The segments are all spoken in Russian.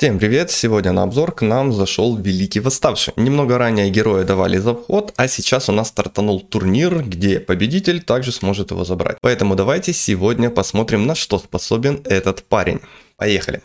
Всем привет! Сегодня на обзор к нам зашел Великий Восставший. Немного ранее героя давали за вход, а сейчас у нас стартанул турнир, где победитель также сможет его забрать. Поэтому давайте сегодня посмотрим, на что способен этот парень. Поехали!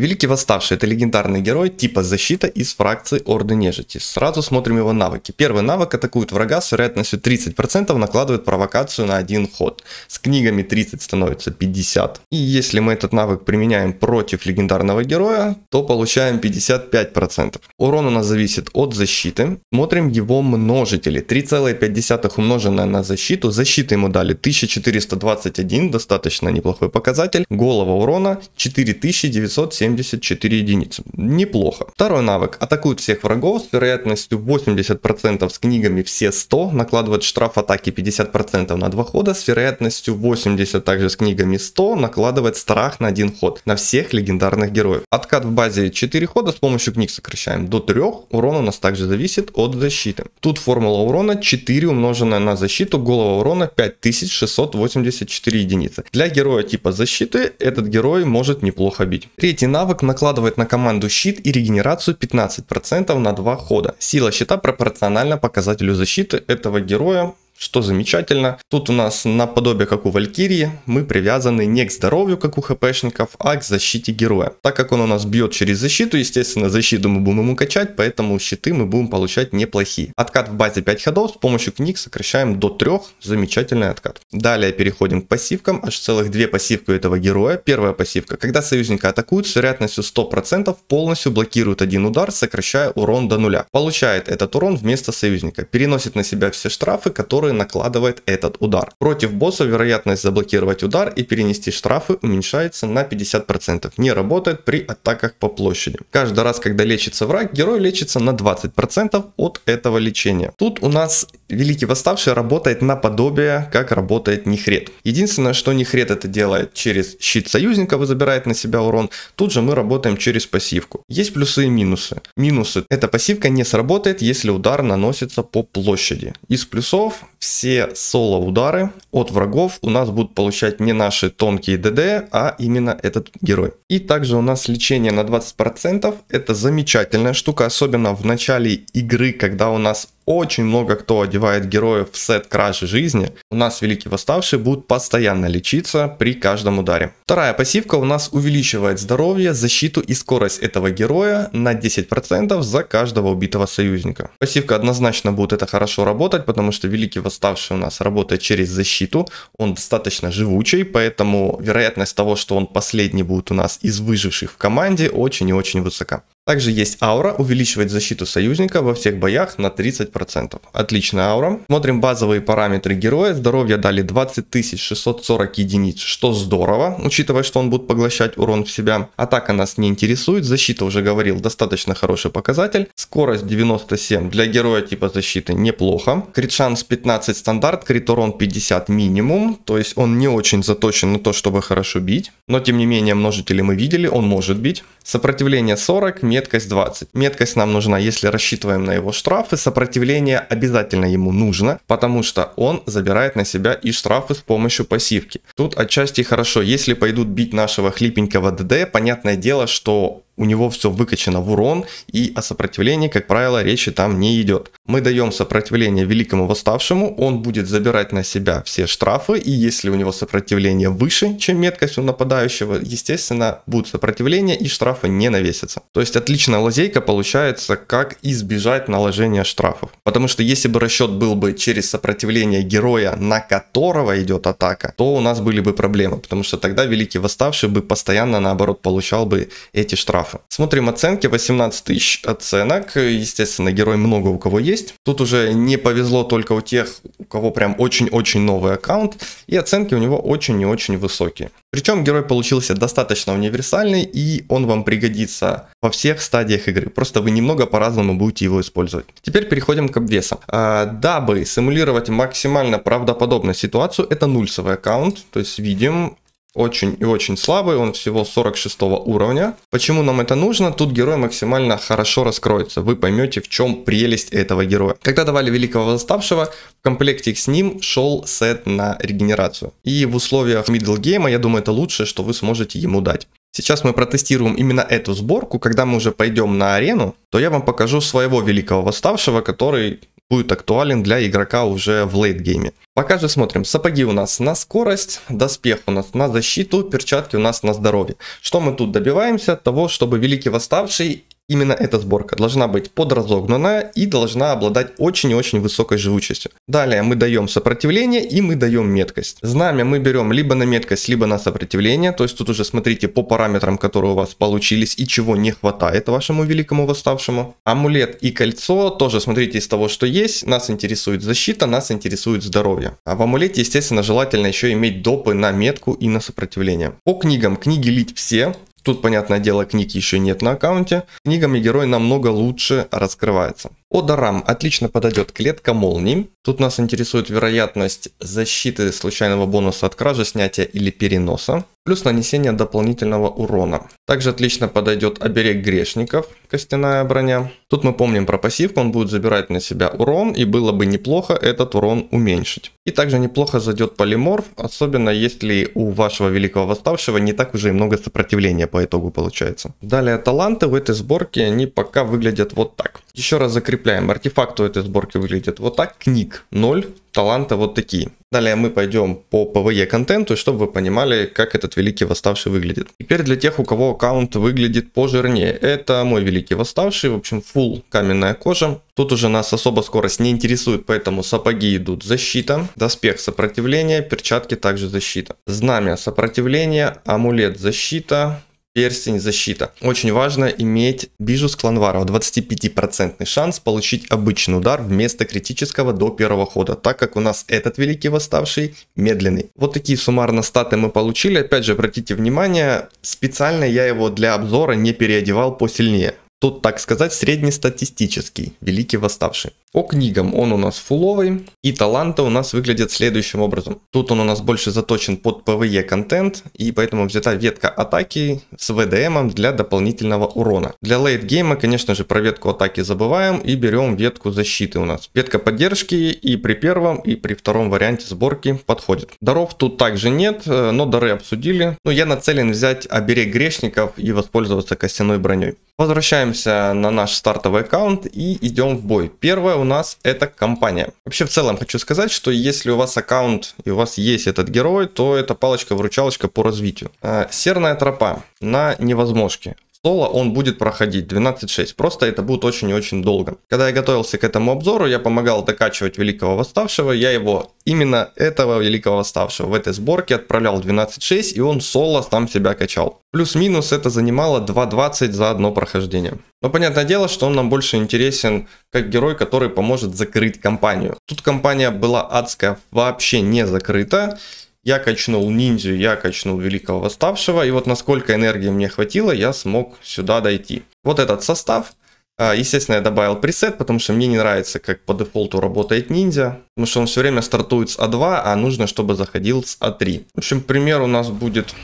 Великий Восставший – это легендарный герой типа защита из фракции Орды Нежити. Сразу смотрим его навыки. Первый навык атакует врага с вероятностью 30%, накладывает провокацию на один ход. С книгами 30 становится 50. И если мы этот навык применяем против легендарного героя, то получаем 55%. Урон у нас зависит от защиты. Смотрим его множители. 3,5 умноженное на защиту. Защиты ему дали 1421, достаточно неплохой показатель. Голова урона 4970. 74 единицы. Неплохо. Второй навык. Атакуют всех врагов с вероятностью 80% с книгами все 100. Накладывают штраф атаки 50% на 2 хода с вероятностью 80 также с книгами 100. Накладывает страх на 1 ход на всех легендарных героев. Откат в базе 4 хода с помощью книг сокращаем до 3. Урон у нас также зависит от защиты. Тут формула урона 4 умноженная на защиту, голова урона 5684 единицы. Для героя типа защиты этот герой может неплохо бить. Третий навык навык накладывает на команду щит и регенерацию 15% на 2 хода. Сила щита пропорциональна показателю защиты этого героя что замечательно. Тут у нас наподобие как у Валькирии, мы привязаны не к здоровью, как у хпшников, а к защите героя. Так как он у нас бьет через защиту, естественно, защиту мы будем ему качать, поэтому щиты мы будем получать неплохие. Откат в базе 5 ходов, с помощью книг сокращаем до 3, замечательный откат. Далее переходим к пассивкам, аж целых 2 пассивки у этого героя. Первая пассивка, когда союзника атакуют с вероятностью 100% полностью блокирует один удар, сокращая урон до нуля. Получает этот урон вместо союзника, переносит на себя все штрафы, которые который накладывает этот удар. Против босса вероятность заблокировать удар и перенести штрафы уменьшается на 50%. Не работает при атаках по площади. Каждый раз, когда лечится враг, герой лечится на 20% от этого лечения. Тут у нас Великий Восставший работает наподобие, как работает Нихрет. Единственное, что Нихрет это делает через щит союзника, вы забирает на себя урон, тут же мы работаем через пассивку. Есть плюсы и минусы. Минусы. Эта пассивка не сработает, если удар наносится по площади. Из плюсов все соло-удары от врагов у нас будут получать не наши тонкие ДД, а именно этот герой. И также у нас лечение на 20%. Это замечательная штука, особенно в начале игры, когда у нас очень много кто одевает героев в сет кражи жизни. У нас Великий Восставший будет постоянно лечиться при каждом ударе. Вторая пассивка у нас увеличивает здоровье, защиту и скорость этого героя на 10% за каждого убитого союзника. Пассивка однозначно будет это хорошо работать, потому что Великий Восставший у нас работает через защиту. Он достаточно живучий, поэтому вероятность того, что он последний будет у нас из выживших в команде, очень и очень высока. Также есть аура, увеличивает защиту союзника во всех боях на 30%. Отличная аура. Смотрим базовые параметры героя. Здоровье дали 20640 единиц, что здорово, учитывая, что он будет поглощать урон в себя. Атака нас не интересует, защита уже говорил, достаточно хороший показатель. Скорость 97 для героя типа защиты неплохо. Крит шанс 15 стандарт, крит урон 50 минимум, то есть он не очень заточен на то, чтобы хорошо бить. Но тем не менее множители мы видели, он может бить. Сопротивление 40, меткость 20. Меткость нам нужна, если рассчитываем на его штрафы. Сопротивление обязательно ему нужно, потому что он забирает на себя и штрафы с помощью пассивки. Тут отчасти хорошо, если пойдут бить нашего хлипенького ДД, понятное дело, что у него все выкачано в урон, и о сопротивлении, как правило, речи там не идет. Мы даем сопротивление великому восставшему, он будет забирать на себя все штрафы, и если у него сопротивление выше, чем меткость у нападающего, естественно, будут сопротивления и штрафы не навесятся. То есть отличная лазейка получается, как избежать наложения штрафов. Потому что если бы расчет был бы через сопротивление героя, на которого идет атака, то у нас были бы проблемы, потому что тогда великий восставший бы постоянно наоборот получал бы эти штрафы графа. Смотрим оценки, 18 тысяч оценок. Естественно, герой много у кого есть. Тут уже не повезло только у тех, у кого прям очень-очень новый аккаунт. И оценки у него очень и очень высокие. Причем герой получился достаточно универсальный, и он вам пригодится во всех стадиях игры. Просто вы немного по-разному будете его использовать. Теперь переходим к обвесам. А, дабы симулировать максимально правдоподобную ситуацию, это нульсовый аккаунт. То есть видим очень и очень слабый, он всего 46 уровня. Почему нам это нужно? Тут герой максимально хорошо раскроется, вы поймете в чем прелесть этого героя. Когда давали Великого Восставшего, в комплекте с ним шел сет на регенерацию. И в условиях мидл-гейма, я думаю, это лучшее, что вы сможете ему дать. Сейчас мы протестируем именно эту сборку, когда мы уже пойдем на арену, то я вам покажу своего Великого Восставшего, который будет актуален для игрока уже в лейтгейме. Пока же смотрим. Сапоги у нас на скорость, доспех у нас на защиту, перчатки у нас на здоровье. Что мы тут добиваемся? Того, чтобы Великий Восставший именно эта сборка должна быть подразогнана и должна обладать очень и очень высокой живучестью. Далее мы даем сопротивление и мы даем меткость. Знамя мы берем либо на меткость, либо на сопротивление, то есть тут уже смотрите по параметрам, которые у вас получились и чего не хватает вашему великому восставшему. Амулет и кольцо тоже смотрите из того, что есть. Нас интересует защита, нас интересует здоровье. А в амулете, естественно, желательно еще иметь допы на метку и на сопротивление. По книгам, книги лить все, Тут, понятное дело, книг еще нет на аккаунте. Книгами герой намного лучше раскрывается. Одарам отлично подойдет клетка молний. Тут нас интересует вероятность защиты случайного бонуса от кражи, снятия или переноса. Плюс нанесение дополнительного урона. Также отлично подойдет оберег грешников, костяная броня. Тут мы помним про пассивку, он будет забирать на себя урон. И было бы неплохо этот урон уменьшить. И также неплохо зайдет полиморф, особенно если у вашего великого восставшего не так уже и много сопротивления по итогу получается. Далее таланты в этой сборке, они пока выглядят вот так. Еще раз закрепляем. Артефакт у этой сборки выглядит вот так. Книг 0, таланта вот такие. Далее мы пойдем по PvE контенту, чтобы вы понимали, как этот Великий Восставший выглядит. Теперь для тех, у кого аккаунт выглядит пожирнее. Это мой Великий Восставший, в общем, full каменная кожа. Тут уже нас особо скорость не интересует, поэтому сапоги идут защита, доспех сопротивления, перчатки также защита. Знамя сопротивления, амулет защита, перстень, защита. Очень важно иметь бижу с кланварова. 25% шанс получить обычный удар вместо критического до первого хода, так как у нас этот великий восставший медленный. Вот такие суммарно статы мы получили. Опять же, обратите внимание, специально я его для обзора не переодевал посильнее. Тут, так сказать, среднестатистический великий восставший. По книгам он у нас фуловый, и таланты у нас выглядят следующим образом. Тут он у нас больше заточен под PvE контент, и поэтому взята ветка атаки с VDM эм для дополнительного урона. Для лейтгейма, конечно же, про ветку атаки забываем и берем ветку защиты у нас. Ветка поддержки и при первом, и при втором варианте сборки подходит. Даров тут также нет, э, но дары обсудили. Но ну, я нацелен взять оберег грешников и воспользоваться костяной броней. Возвращаемся на наш стартовый аккаунт и идем в бой. Первое у нас эта компания. Вообще в целом хочу сказать, что если у вас аккаунт и у вас есть этот герой, то это палочка вручалочка по развитию. А, серная тропа на невозможке соло он будет проходить 12.6. Просто это будет очень и очень долго. Когда я готовился к этому обзору, я помогал докачивать Великого Восставшего. Я его, именно этого Великого Восставшего, в этой сборке отправлял 12.6, и он соло там себя качал. Плюс-минус это занимало 2.20 за одно прохождение. Но понятное дело, что он нам больше интересен как герой, который поможет закрыть компанию. Тут компания была адская, вообще не закрыта. Я качнул ниндзю, я качнул великого восставшего, и вот насколько энергии мне хватило, я смог сюда дойти. Вот этот состав. А, естественно, я добавил пресет, потому что мне не нравится, как по дефолту работает ниндзя. Потому что он все время стартует с А2, а нужно, чтобы заходил с А3. В общем, пример у нас будет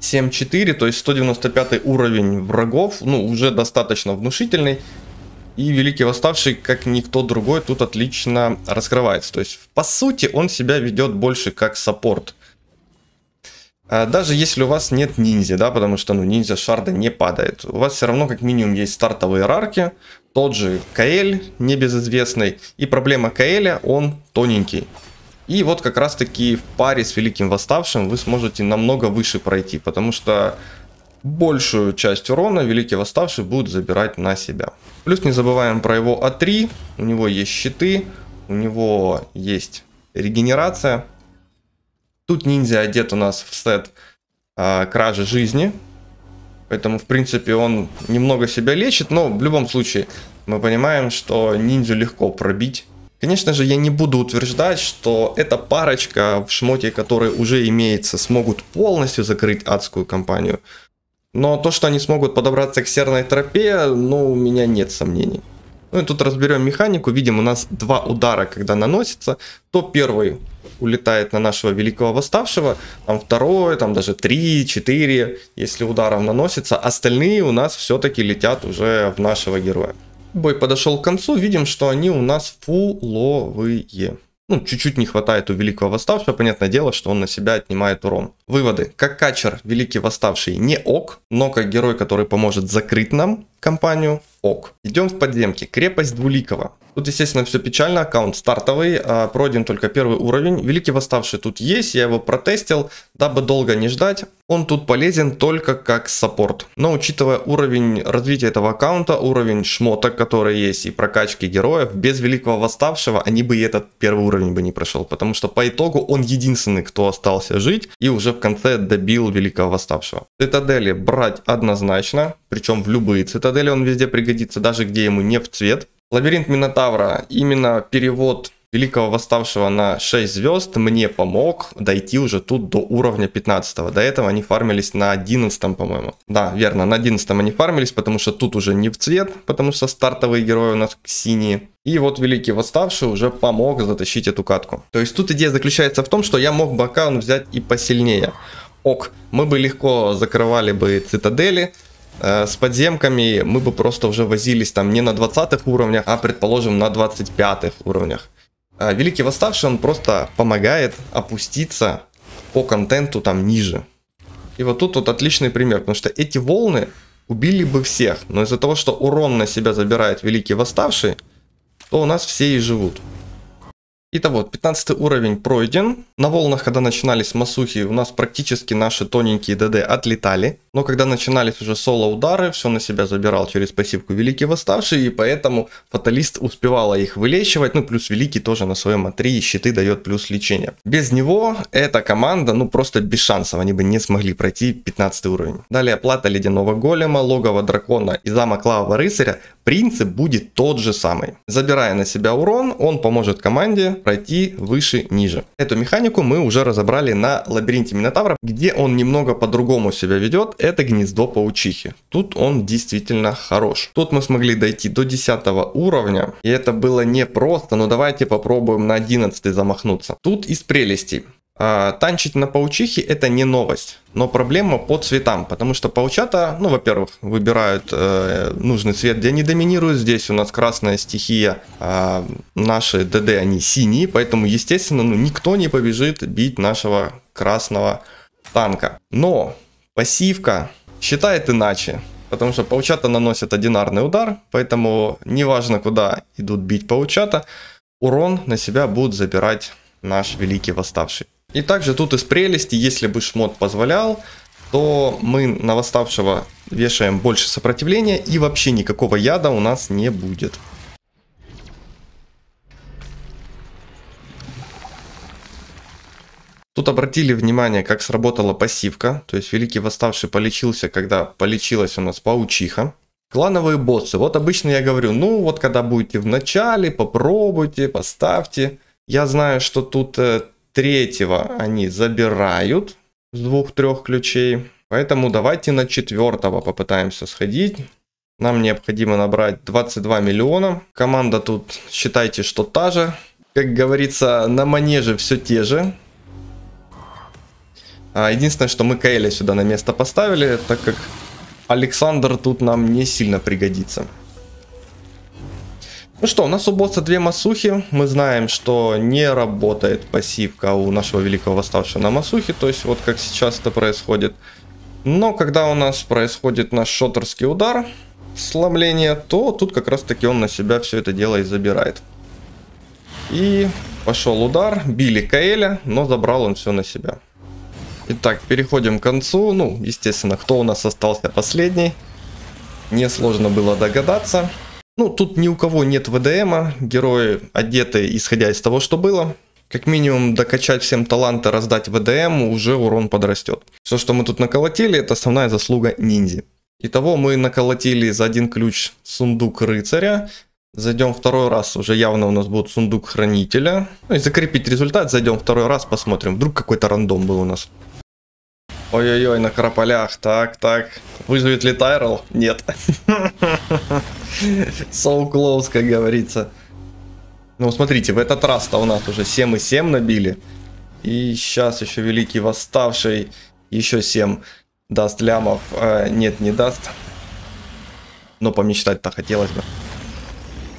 7-4, то есть 195 уровень врагов, ну, уже достаточно внушительный. И Великий Восставший, как никто другой, тут отлично раскрывается. То есть, по сути, он себя ведет больше как саппорт. А, даже если у вас нет ниндзя, да, потому что ну, ниндзя шарда не падает. У вас все равно как минимум есть стартовые рарки, тот же Каэль небезызвестный. И проблема Каэля, он тоненький. И вот как раз таки в паре с Великим Восставшим вы сможете намного выше пройти, потому что большую часть урона Великий Восставший будет забирать на себя. Плюс не забываем про его А3, у него есть щиты, у него есть регенерация. Тут ниндзя одет у нас в сет а, кражи жизни, поэтому в принципе он немного себя лечит, но в любом случае мы понимаем, что ниндзю легко пробить. Конечно же, я не буду утверждать, что эта парочка в шмоте, которая уже имеется, смогут полностью закрыть адскую компанию. Но то, что они смогут подобраться к серной тропе, ну, у меня нет сомнений. Ну и тут разберем механику. Видим, у нас два удара, когда наносится. То первый улетает на нашего великого восставшего, там второй, там даже три, четыре, если ударом наносится. Остальные у нас все-таки летят уже в нашего героя. Бой подошел к концу, видим, что они у нас фуловые. Ну, чуть-чуть не хватает у Великого Восставшего, понятное дело, что он на себя отнимает урон. Выводы. Как качер Великий Восставший не ок, но как герой, который поможет закрыть нам компанию, ок. Идем в подземки. Крепость Двуликова. Тут, естественно, все печально, аккаунт стартовый, а, пройден только первый уровень. Великий Восставший тут есть, я его протестил, дабы долго не ждать. Он тут полезен только как саппорт. Но учитывая уровень развития этого аккаунта, уровень шмоток, которые есть, и прокачки героев, без Великого Восставшего они бы и этот первый уровень бы не прошел. Потому что по итогу он единственный, кто остался жить и уже в конце добил Великого Восставшего. Цитадели брать однозначно, причем в любые цитадели он везде пригодится, даже где ему не в цвет. Лабиринт Минотавра, именно перевод Великого Восставшего на 6 звезд мне помог дойти уже тут до уровня 15. До этого они фармились на 11, по-моему. Да, верно, на 11 они фармились, потому что тут уже не в цвет, потому что стартовые герои у нас синие. И вот Великий Восставший уже помог затащить эту катку. То есть тут идея заключается в том, что я мог бы аккаунт взять и посильнее. Ок, мы бы легко закрывали бы цитадели, э, с подземками мы бы просто уже возились там не на 20 уровнях, а предположим на 25 уровнях. А, Великий Восставший, он просто помогает опуститься по контенту там ниже. И вот тут вот отличный пример, потому что эти волны убили бы всех, но из-за того, что урон на себя забирает Великий Восставший, то у нас все и живут. Итого, 15 уровень пройден. На волнах, когда начинались масухи, у нас практически наши тоненькие ДД отлетали. Но когда начинались уже соло-удары, все на себя забирал через пассивку Великий Восставший, и поэтому Фаталист успевала их вылечивать, ну плюс Великий тоже на своем А3 щиты дает плюс лечение. Без него эта команда, ну просто без шансов, они бы не смогли пройти 15 уровень. Далее плата Ледяного Голема, логового Дракона и Замок Лавого Рыцаря, принцип будет тот же самый. Забирая на себя урон, он поможет команде пройти выше-ниже. Эту механику мы уже разобрали на Лабиринте Минотавра, где он немного по-другому себя ведет, это гнездо паучихи. Тут он действительно хорош. Тут мы смогли дойти до 10 уровня, и это было непросто, но давайте попробуем на 11 замахнуться. Тут из прелестей. А, танчить на паучихе это не новость, но проблема по цветам, потому что паучата, ну, во-первых, выбирают э, нужный цвет, где они доминируют. Здесь у нас красная стихия, э, наши ДД они синие, поэтому, естественно, ну, никто не побежит бить нашего красного танка. Но Пассивка считает иначе, потому что паучата наносят одинарный удар, поэтому неважно куда идут бить паучата, урон на себя будут забирать наш великий восставший. И также тут из прелести, если бы шмот позволял, то мы на восставшего вешаем больше сопротивления и вообще никакого яда у нас не будет. Тут обратили внимание, как сработала пассивка, то есть Великий Восставший полечился, когда полечилась у нас паучиха. Клановые боссы. Вот обычно я говорю, ну вот когда будете в начале, попробуйте, поставьте. Я знаю, что тут э, третьего они забирают с двух-трех ключей. Поэтому давайте на четвертого попытаемся сходить. Нам необходимо набрать 22 миллиона. Команда тут считайте, что та же. Как говорится, на манеже все те же. А, единственное, что мы Каэля сюда на место поставили, так как Александр тут нам не сильно пригодится. Ну что, у нас у босса две масухи. Мы знаем, что не работает пассивка у нашего великого восставшего на масухе. То есть вот как сейчас это происходит. Но когда у нас происходит наш шоттерский удар, сломление, то тут как раз таки он на себя все это дело и забирает. И пошел удар, били Каэля, но забрал он все на себя. Итак, переходим к концу. Ну, естественно, кто у нас остался последний. Несложно было догадаться. Ну, тут ни у кого нет ВДМа, герои одеты исходя из того, что было. Как минимум докачать всем таланты, раздать ВДМ, уже урон подрастет. Все, что мы тут наколотили, это основная заслуга ниндзи. Итого мы наколотили за один ключ сундук рыцаря. Зайдем второй раз, уже явно у нас будет сундук хранителя. Ну и закрепить результат, зайдем второй раз, посмотрим. Вдруг какой-то рандом был у нас. Ой-ой-ой, на крополях. Так, так. Вызовет ли Тайрел? Нет. So close, как говорится. Ну, смотрите, в этот раз-то у нас уже 7 и 7 набили. И сейчас еще Великий Восставший еще 7 даст лямов. Э, нет, не даст. Но помечтать-то хотелось бы.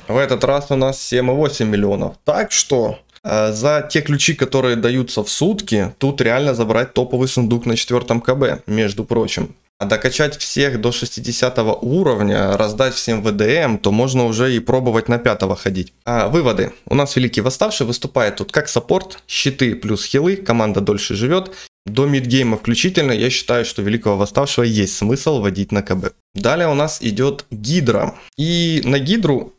В этот раз у нас 7,8 миллионов. Так что Э, за те ключи, которые даются в сутки, тут реально забрать топовый сундук на четвертом КБ, между прочим. А докачать всех до 60 уровня, раздать всем ВДМ, то можно уже и пробовать на 5 ходить. А, выводы. У нас Великий Восставший выступает тут как саппорт, щиты плюс хилы, команда дольше живет. До мидгейма включительно, я считаю, что Великого Восставшего есть смысл водить на КБ. Далее у нас идет Гидра. И на Гидру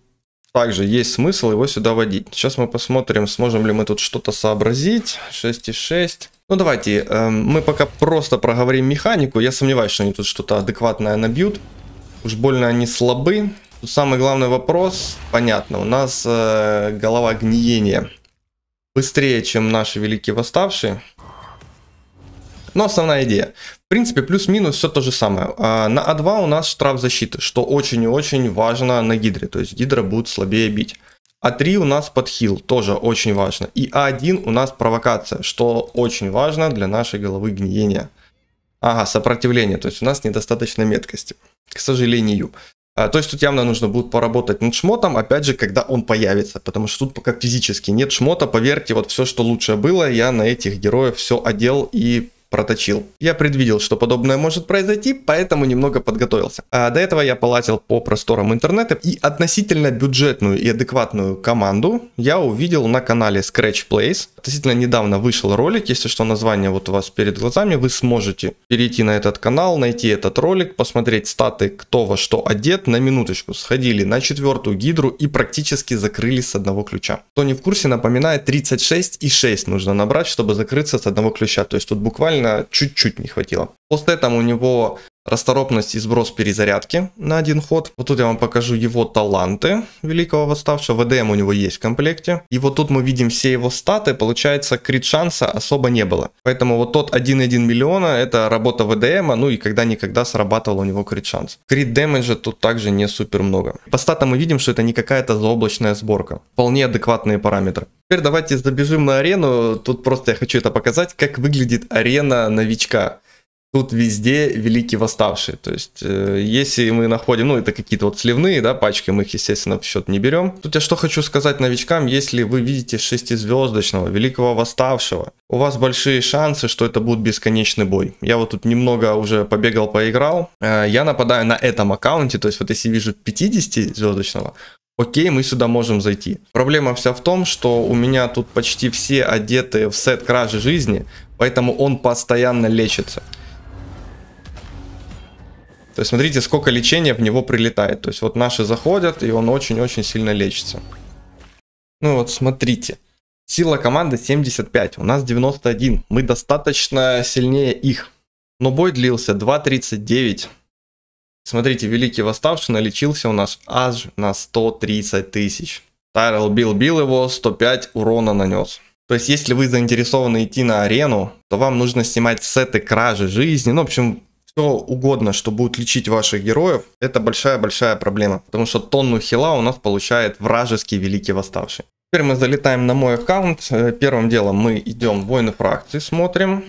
также есть смысл его сюда водить Сейчас мы посмотрим, сможем ли мы тут что-то сообразить. 6,6. Ну давайте, э, мы пока просто проговорим механику. Я сомневаюсь, что они тут что-то адекватное набьют. Уж больно они слабы. Тут самый главный вопрос, понятно, у нас э, голова гниения. Быстрее, чем наши великие восставшие. Но основная идея. В принципе, плюс-минус все то же самое. А, на А2 у нас штраф защиты, что очень и очень важно на гидре. То есть гидра будет слабее бить. А3 у нас подхил, тоже очень важно. И А1 у нас провокация, что очень важно для нашей головы гниения. Ага, сопротивление, то есть у нас недостаточно меткости, к сожалению. А, то есть тут явно нужно будет поработать над шмотом, опять же, когда он появится, потому что тут пока физически нет шмота, поверьте, вот все, что лучше было, я на этих героев все одел и проточил. Я предвидел, что подобное может произойти, поэтому немного подготовился. А до этого я полазил по просторам интернета и относительно бюджетную и адекватную команду я увидел на канале Scratch Place. Относительно недавно вышел ролик, если что, название вот у вас перед глазами, вы сможете перейти на этот канал, найти этот ролик, посмотреть статы, кто во что одет. На минуточку сходили на четвертую гидру и практически закрылись с одного ключа. Кто не в курсе, напоминает 36 и 6 нужно набрать, чтобы закрыться с одного ключа. То есть тут буквально чуть-чуть не хватило. После этого у него расторопность и сброс перезарядки на один ход. Вот тут я вам покажу его таланты великого восставшего. ВДМ у него есть в комплекте. И вот тут мы видим все его статы. Получается, крит шанса особо не было. Поэтому вот тот 1-1 миллиона это работа ВДМа. Ну и когда-никогда срабатывал у него крит шанс. Крит дэмэджа тут также не супер много. По статам мы видим, что это не какая-то заоблачная сборка. Вполне адекватные параметры. Теперь давайте забежим на арену. Тут просто я хочу это показать, как выглядит арена новичка тут везде великий восставший. То есть, э, если мы находим, ну, это какие-то вот сливные, да, пачки, мы их, естественно, в счет не берем. Тут я что хочу сказать новичкам, если вы видите шестизвездочного, великого восставшего, у вас большие шансы, что это будет бесконечный бой. Я вот тут немного уже побегал, поиграл. Э, я нападаю на этом аккаунте, то есть, вот если вижу 50-звездочного, окей, мы сюда можем зайти. Проблема вся в том, что у меня тут почти все одеты в сет кражи жизни, поэтому он постоянно лечится. То есть смотрите, сколько лечения в него прилетает. То есть вот наши заходят, и он очень-очень сильно лечится. Ну вот, смотрите. Сила команды 75, у нас 91. Мы достаточно сильнее их. Но бой длился 2.39. Смотрите, Великий Восставший налечился у нас аж на 130 тысяч. Тайрел бил, бил его, 105 урона нанес. То есть, если вы заинтересованы идти на арену, то вам нужно снимать сеты кражи жизни. Ну, в общем, все угодно, что будет лечить ваших героев, это большая-большая проблема, потому что тонну хила у нас получает вражеский великий восставший. Теперь мы залетаем на мой аккаунт. Э, первым делом мы идем в воины фракции, смотрим.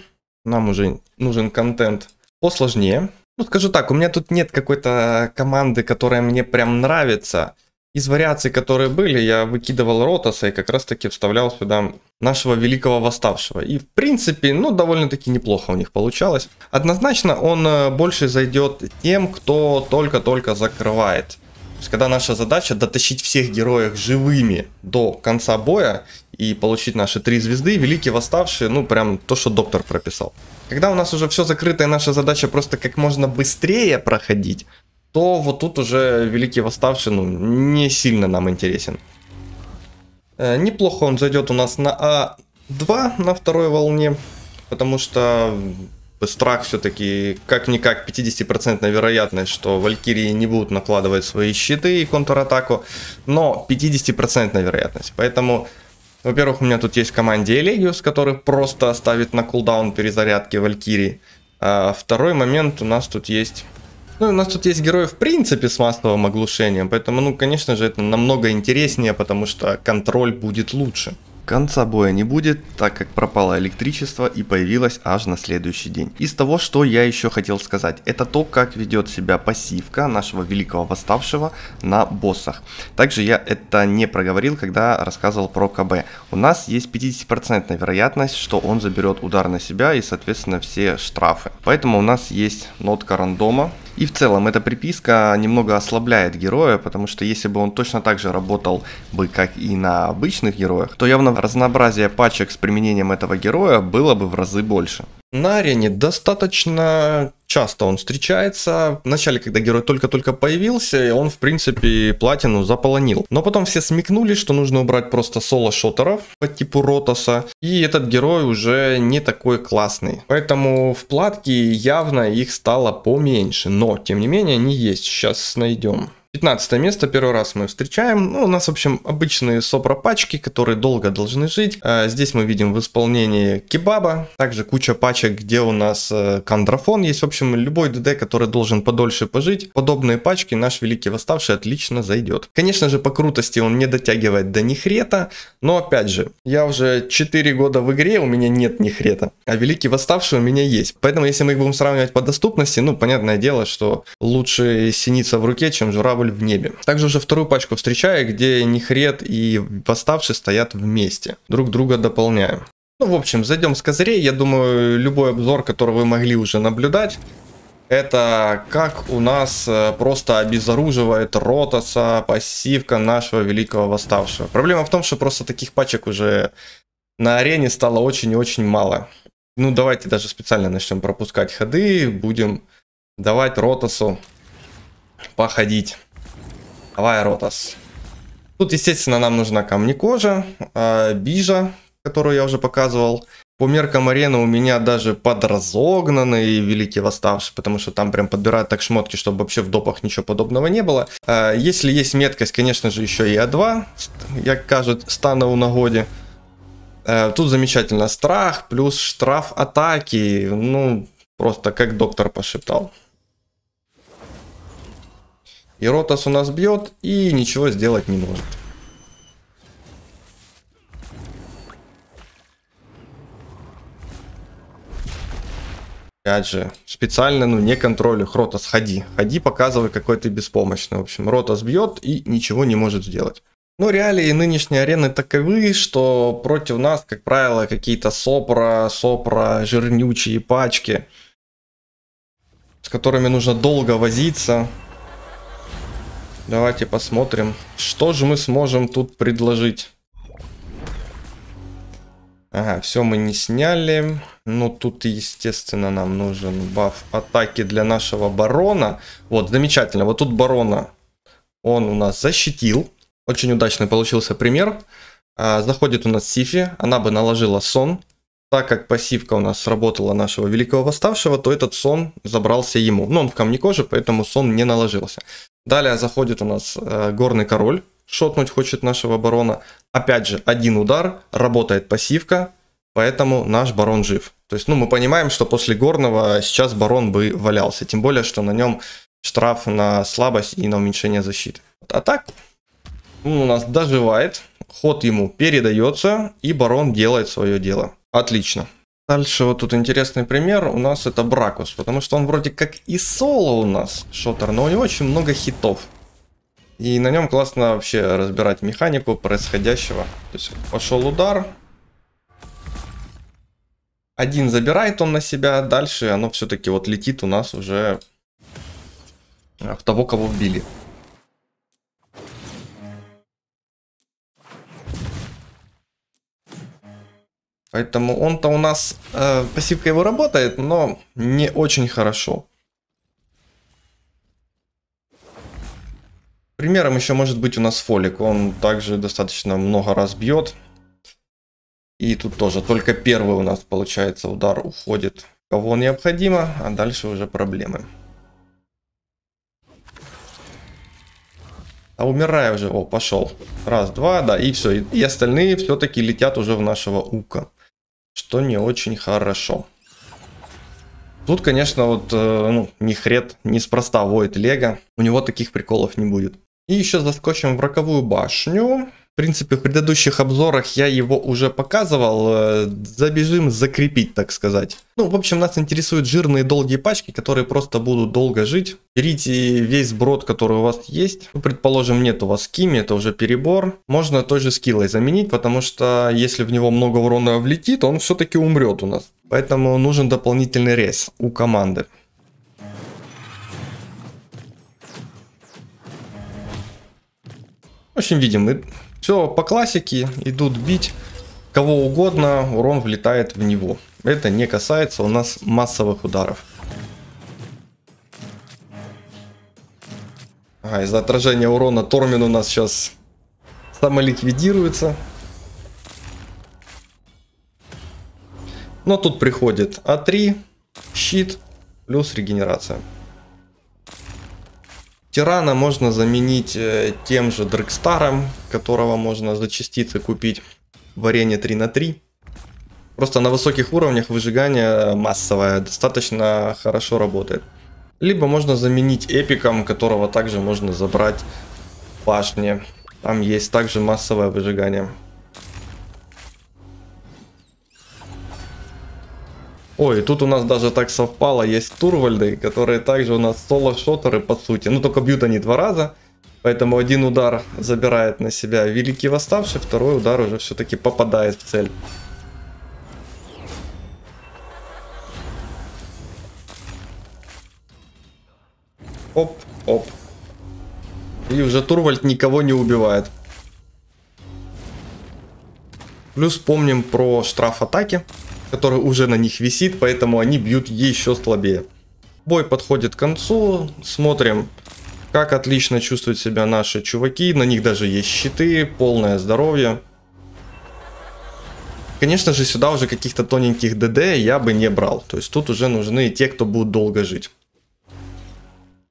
Нам уже нужен контент посложнее. Ну, скажу так, у меня тут нет какой-то команды, которая мне прям нравится. Из вариаций, которые были, я выкидывал Ротаса и как раз таки вставлял сюда нашего великого восставшего. И в принципе, ну, довольно-таки неплохо у них получалось. Однозначно он э, больше зайдет тем, кто только-только закрывает. То есть, когда наша задача дотащить всех героев живыми до конца боя и получить наши три звезды, великий восставший, ну, прям то, что доктор прописал. Когда у нас уже все закрыто и наша задача просто как можно быстрее проходить, то вот тут уже Великий Восставший ну, не сильно нам интересен. Э, неплохо он зайдет у нас на А2 на второй волне, потому что страх все-таки как-никак 50% вероятность, что Валькирии не будут накладывать свои щиты и контратаку, но 50% вероятность. Поэтому, во-первых, у меня тут есть в команде Элегиус, который просто ставит на кулдаун перезарядки Валькирии. А второй момент у нас тут есть ну, у нас тут есть герои в принципе с массовым оглушением, поэтому, ну, конечно же, это намного интереснее, потому что контроль будет лучше. Конца боя не будет, так как пропало электричество и появилось аж на следующий день. Из того, что я еще хотел сказать, это то, как ведет себя пассивка нашего великого восставшего на боссах. Также я это не проговорил, когда рассказывал про КБ. У нас есть 50% вероятность, что он заберет удар на себя и, соответственно, все штрафы. Поэтому у нас есть нотка рандома, и в целом эта приписка немного ослабляет героя, потому что если бы он точно так же работал бы, как и на обычных героях, то явно разнообразие пачек с применением этого героя было бы в разы больше. На арене достаточно часто он встречается. В начале, когда герой только-только появился, он, в принципе, платину заполонил. Но потом все смекнули, что нужно убрать просто соло-шотеров по типу Ротоса, и этот герой уже не такой классный. Поэтому в платке явно их стало поменьше, но, тем не менее, они есть. Сейчас найдем. 15 место, первый раз мы встречаем. Ну, у нас, в общем, обычные сопропачки, которые долго должны жить. А, здесь мы видим в исполнении кебаба. Также куча пачек, где у нас э, кондрафон, есть. В общем, любой ДД, который должен подольше пожить, подобные пачки наш Великий Восставший отлично зайдет. Конечно же, по крутости он не дотягивает до нихрета, но опять же, я уже 4 года в игре, у меня нет нихрета, а Великий Восставший у меня есть. Поэтому, если мы их будем сравнивать по доступности, ну, понятное дело, что лучше синица в руке, чем журавль дирижабль в небе. Также уже вторую пачку встречаю, где Нихрет и Восставший стоят вместе, друг друга дополняем. Ну, в общем, зайдем с козырей. Я думаю, любой обзор, который вы могли уже наблюдать, это как у нас э, просто обезоруживает ротаса пассивка нашего великого восставшего. Проблема в том, что просто таких пачек уже на арене стало очень и очень мало. Ну, давайте даже специально начнем пропускать ходы, будем давать ротасу походить. Давай, Ротас. Тут, естественно, нам нужна камнекожа, э, а, бижа, которую я уже показывал. По меркам арены у меня даже подразогнанный Великий Восставший, потому что там прям подбирают так шмотки, чтобы вообще в допах ничего подобного не было. Э, если есть меткость, конечно же, еще и А2, как кажут, стану на годе. А, тут замечательно страх, плюс штраф атаки, ну, просто как доктор пошептал. И Ротас у нас бьет, и ничего сделать не может. Опять же, специально, ну, не контролю. Ротас, ходи. Ходи, показывай, какой ты беспомощный. В общем, Ротас бьет и ничего не может сделать. Но реалии нынешней арены таковы, что против нас, как правило, какие-то сопра, сопра, жирнючие пачки, с которыми нужно долго возиться. Давайте посмотрим, что же мы сможем тут предложить. Ага, все мы не сняли. Ну, тут, естественно, нам нужен баф атаки для нашего барона. Вот, замечательно. Вот тут барона он у нас защитил. Очень удачный получился пример. А, заходит у нас Сифи. Она бы наложила сон. Так как пассивка у нас сработала нашего великого восставшего, то этот сон забрался ему. Но он в камне кожи, поэтому сон не наложился. Далее заходит у нас э, горный король, шотнуть хочет нашего барона. Опять же, один удар, работает пассивка, поэтому наш барон жив. То есть, ну, мы понимаем, что после горного сейчас барон бы валялся, тем более, что на нем штраф на слабость и на уменьшение защиты. А так, он у нас доживает, ход ему передается, и барон делает свое дело. Отлично. Дальше вот тут интересный пример. У нас это Бракус, потому что он вроде как и соло у нас, шотер, но у него очень много хитов. И на нем классно вообще разбирать механику происходящего. То есть пошел удар. Один забирает он на себя, дальше оно все-таки вот летит у нас уже в того, кого вбили. Поэтому он-то у нас, э, пассивка его работает, но не очень хорошо. Примером еще может быть у нас Фолик. Он также достаточно много раз бьет. И тут тоже только первый у нас получается удар уходит, кого необходимо, а дальше уже проблемы. А умирая уже, о, пошел. Раз, два, да, и все. И остальные все-таки летят уже в нашего ука что не очень хорошо. Тут, конечно, вот, э, ну, не хрет, неспроста воет Лего. У него таких приколов не будет. И еще заскочим в роковую башню. В принципе, в предыдущих обзорах я его уже показывал. Э, забежим закрепить, так сказать. Ну, в общем, нас интересуют жирные долгие пачки, которые просто будут долго жить. Берите весь брод, который у вас есть. Ну, предположим, нет у вас кими, это уже перебор. Можно тоже же скиллой заменить, потому что если в него много урона влетит, он все-таки умрет у нас. Поэтому нужен дополнительный рез у команды. В общем, видим, все по классике, идут бить кого угодно, урон влетает в него. Это не касается у нас массовых ударов. Ага, из-за отражения урона Тормин у нас сейчас самоликвидируется. Но тут приходит А3, щит плюс регенерация. Тирана можно заменить э, тем же Дрэкстаром, которого можно за частицы купить в арене 3 на 3. Просто на высоких уровнях выжигание массовое достаточно хорошо работает. Либо можно заменить эпиком, которого также можно забрать в башне. Там есть также массовое выжигание. Ой, тут у нас даже так совпало, есть турвальды, которые также у нас соло-шотеры по сути. Ну только бьют они два раза, поэтому один удар забирает на себя Великий Восставший, второй удар уже все-таки попадает в цель. Оп, оп. И уже Турвальд никого не убивает. Плюс помним про штраф атаки который уже на них висит, поэтому они бьют еще слабее. Бой подходит к концу, смотрим, как отлично чувствуют себя наши чуваки, на них даже есть щиты, полное здоровье. Конечно же, сюда уже каких-то тоненьких ДД я бы не брал, то есть тут уже нужны те, кто будут долго жить.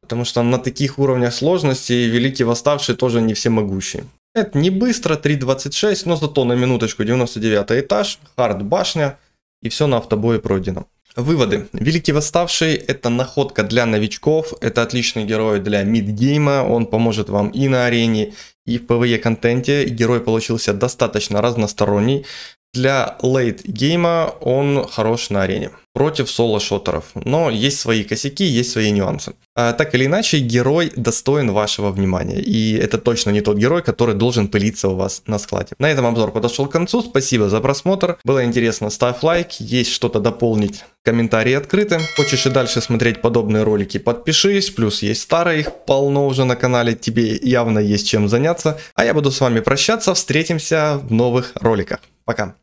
Потому что на таких уровнях сложности Великий Восставший тоже не всемогущий. Это не быстро, 3.26, но зато на минуточку 99 этаж, хард башня и все на автобое пройдено. Выводы. Великий Восставший – это находка для новичков, это отличный герой для мидгейма, он поможет вам и на арене, и в PvE контенте. Герой получился достаточно разносторонний, для лейт-гейма он хорош на арене против соло-шотеров, но есть свои косяки, есть свои нюансы. А, так или иначе, герой достоин вашего внимания, и это точно не тот герой, который должен пылиться у вас на складе. На этом обзор подошел к концу, спасибо за просмотр, было интересно, ставь лайк, есть что-то дополнить, комментарии открыты. Хочешь и дальше смотреть подобные ролики, подпишись, плюс есть старые, их полно уже на канале, тебе явно есть чем заняться, а я буду с вами прощаться, встретимся в новых роликах. Пока.